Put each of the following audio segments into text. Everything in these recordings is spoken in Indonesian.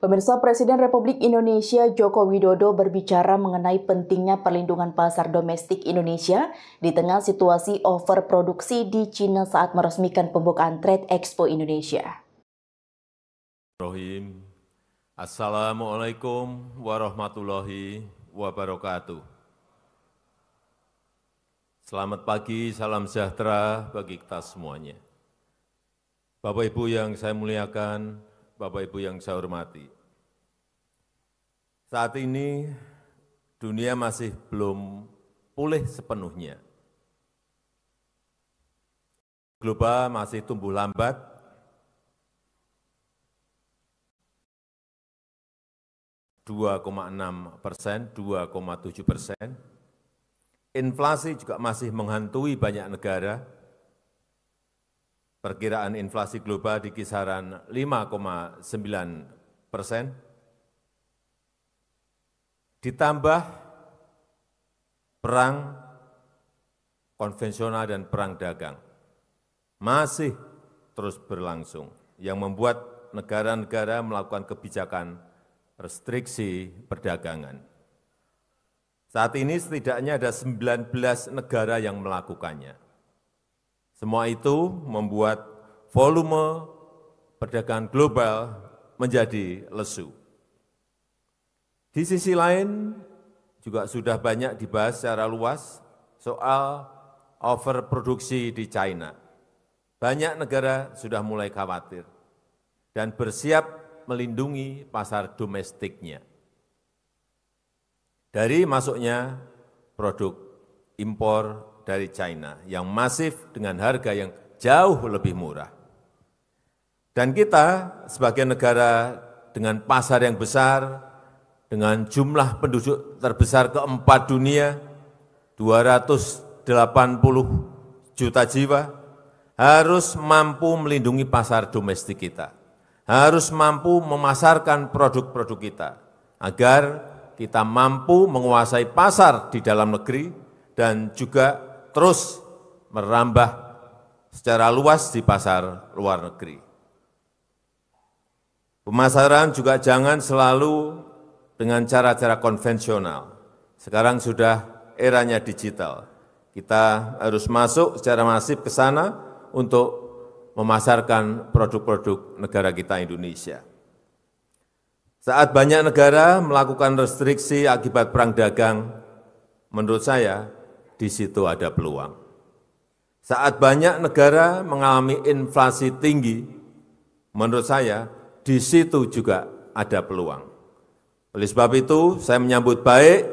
Pemirsa Presiden Republik Indonesia Joko Widodo berbicara mengenai pentingnya perlindungan pasar domestik Indonesia di tengah situasi overproduksi di Cina saat meresmikan pembukaan Trade Expo Indonesia. Rohim, Assalamualaikum warahmatullahi wabarakatuh. Selamat pagi, salam sejahtera bagi kita semuanya. Bapak Ibu yang saya muliakan, Bapak Ibu yang saya hormati. Saat ini dunia masih belum pulih sepenuhnya. Global masih tumbuh lambat, dua persen, 2,7 persen. Inflasi juga masih menghantui banyak negara, perkiraan inflasi global di kisaran 5,9 persen, ditambah perang konvensional dan perang dagang masih terus berlangsung, yang membuat negara-negara melakukan kebijakan restriksi perdagangan. Saat ini setidaknya ada 19 negara yang melakukannya. Semua itu membuat volume perdagangan global menjadi lesu. Di sisi lain, juga sudah banyak dibahas secara luas soal overproduksi di China. Banyak negara sudah mulai khawatir dan bersiap melindungi pasar domestiknya. Dari masuknya produk impor dari China yang masif dengan harga yang jauh lebih murah. Dan kita sebagai negara dengan pasar yang besar, dengan jumlah penduduk terbesar keempat dunia, 280 juta jiwa, harus mampu melindungi pasar domestik kita. Harus mampu memasarkan produk-produk kita agar kita mampu menguasai pasar di dalam negeri dan juga terus merambah secara luas di pasar luar negeri. Pemasaran juga jangan selalu dengan cara-cara konvensional. Sekarang sudah eranya digital. Kita harus masuk secara masif ke sana untuk memasarkan produk-produk negara kita Indonesia. Saat banyak negara melakukan restriksi akibat perang dagang, menurut saya di situ ada peluang. Saat banyak negara mengalami inflasi tinggi, menurut saya di situ juga ada peluang. Oleh sebab itu, saya menyambut baik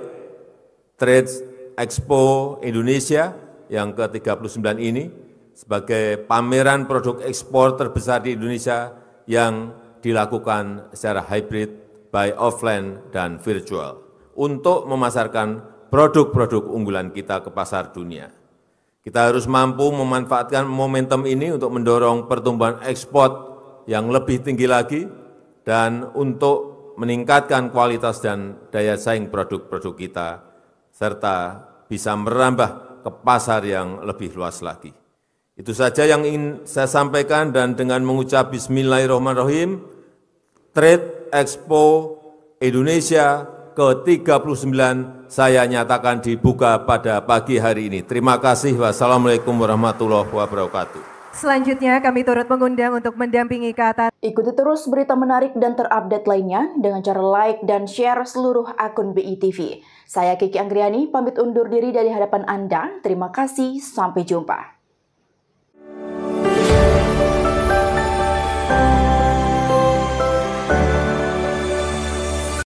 Trade Expo Indonesia yang ke-39 ini sebagai pameran produk ekspor terbesar di Indonesia yang dilakukan secara hybrid by offline dan virtual untuk memasarkan produk-produk unggulan kita ke pasar dunia. Kita harus mampu memanfaatkan momentum ini untuk mendorong pertumbuhan ekspor yang lebih tinggi lagi dan untuk meningkatkan kualitas dan daya saing produk-produk kita serta bisa merambah ke pasar yang lebih luas lagi. Itu saja yang ingin saya sampaikan dan dengan mengucap bismillahirrahmanirrahim, Trade Expo Indonesia ke-39 saya nyatakan dibuka pada pagi hari ini. Terima kasih. Wassalamualaikum warahmatullahi wabarakatuh. Selanjutnya kami turut mengundang untuk mendampingi ke atas. Ikuti terus berita menarik dan terupdate lainnya dengan cara like dan share seluruh akun BI Saya Kiki Anggriani pamit undur diri dari hadapan Anda. Terima kasih, sampai jumpa.